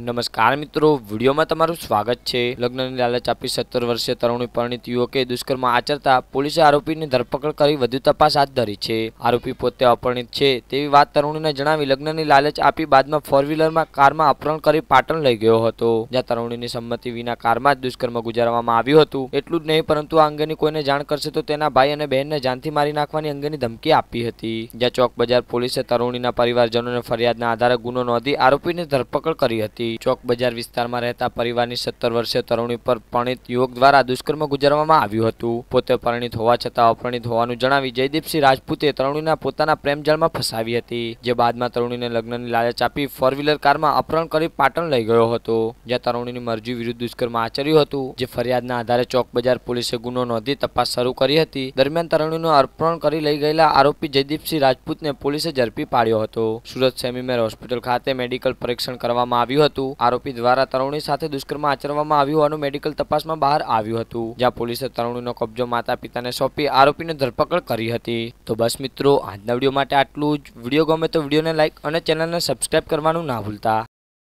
નમસ્કાર મિત્રો વિડીયોમાં તમારું સ્વાગત છે લગ્નની લાલચ આપી સત્તર વર્ષીય તરુણી પરિણીત યુવકે દુષ્કર્મ આચરતા પોલીસે આરોપીની ધરપકડ કરી વધુ તપાસ હાથ ધરી છે આરોપી પોતે અપરણિત છે તેવી વાત તરુણીને જણાવી લગ્નની લાલચ આપી બાદમાં ફોર વ્હીલરમાં કારમાં અપહરણ કરી પાટણ લઈ ગયો હતો જ્યાં તરુણીની સંમતિ વિના કારમાં જ દુષ્કર્મ ગુજારવામાં આવ્યું હતું એટલું જ નહીં પરંતુ આ અંગેની કોઈને જાણ કરશે તો તેના ભાઈ અને બહેનને જાનથી મારી નાખવાની અંગેની ધમકી આપી હતી જ્યાં ચોક બજાર પોલીસે તરુણીના પરિવારજનોને ફરિયાદના આધારે ગુનો નોંધી આરોપીની ધરપકડ કરી હતી હતી ચોક બજાર વિસ્તારમાં રહેતા પરિવારની સત્તર વર્ષીય તરુણી પર પરણિત યુવક દ્વારા દુષ્કર્મ ગુજારવામાં આવ્યું હતું પોતે પરણિત હોવા છતાં અપરણિત હોવાનું જણાવી જયદીપસિંહ રાજપૂતે તરુણીના પોતાના પ્રેમજળમાં ફસાવી હતી જે બાદમાં તરુણીને લગ્નની લાલચ આપી ફોર વ્હીલર કારમાં અપહરણ કરી પાટણ લઈ ગયો હતો જ્યાં તરુણીની મરજી વિરુદ્ધ દુષ્કર્મ આચર્યું હતું જે ફરિયાદના આધારે ચોક બજાર પોલીસે ગુનો નોંધી તપાસ શરૂ કરી હતી દરમિયાન તરુણીનું અર્પણ કરી લઈ ગયેલા આરોપી જયદીપસિંહ રાજપૂતને પોલીસે ઝડપી પાડ્યો હતો સુરત સેમીમેર હોસ્પિટલ ખાતે મેડિકલ પરીક્ષણ કરવામાં આવ્યું હતું હતું આરોપી દ્વારા તરુણી સાથે દુષ્કર્મ આચરવામાં આવ્યું હોવાનું મેડિકલ તપાસમાં બહાર આવ્યું હતું જ્યાં પોલીસે તરુણીનો કબજો માતા પિતાને સોંપી આરોપીની ધરપકડ કરી હતી તો બસ મિત્રો આજના વિડીયો માટે આટલું જ વિડીયો ગમે તો વિડીયોને લાઇક અને ચેનલને સબસ્ક્રાઇબ કરવાનું ના ભૂલતા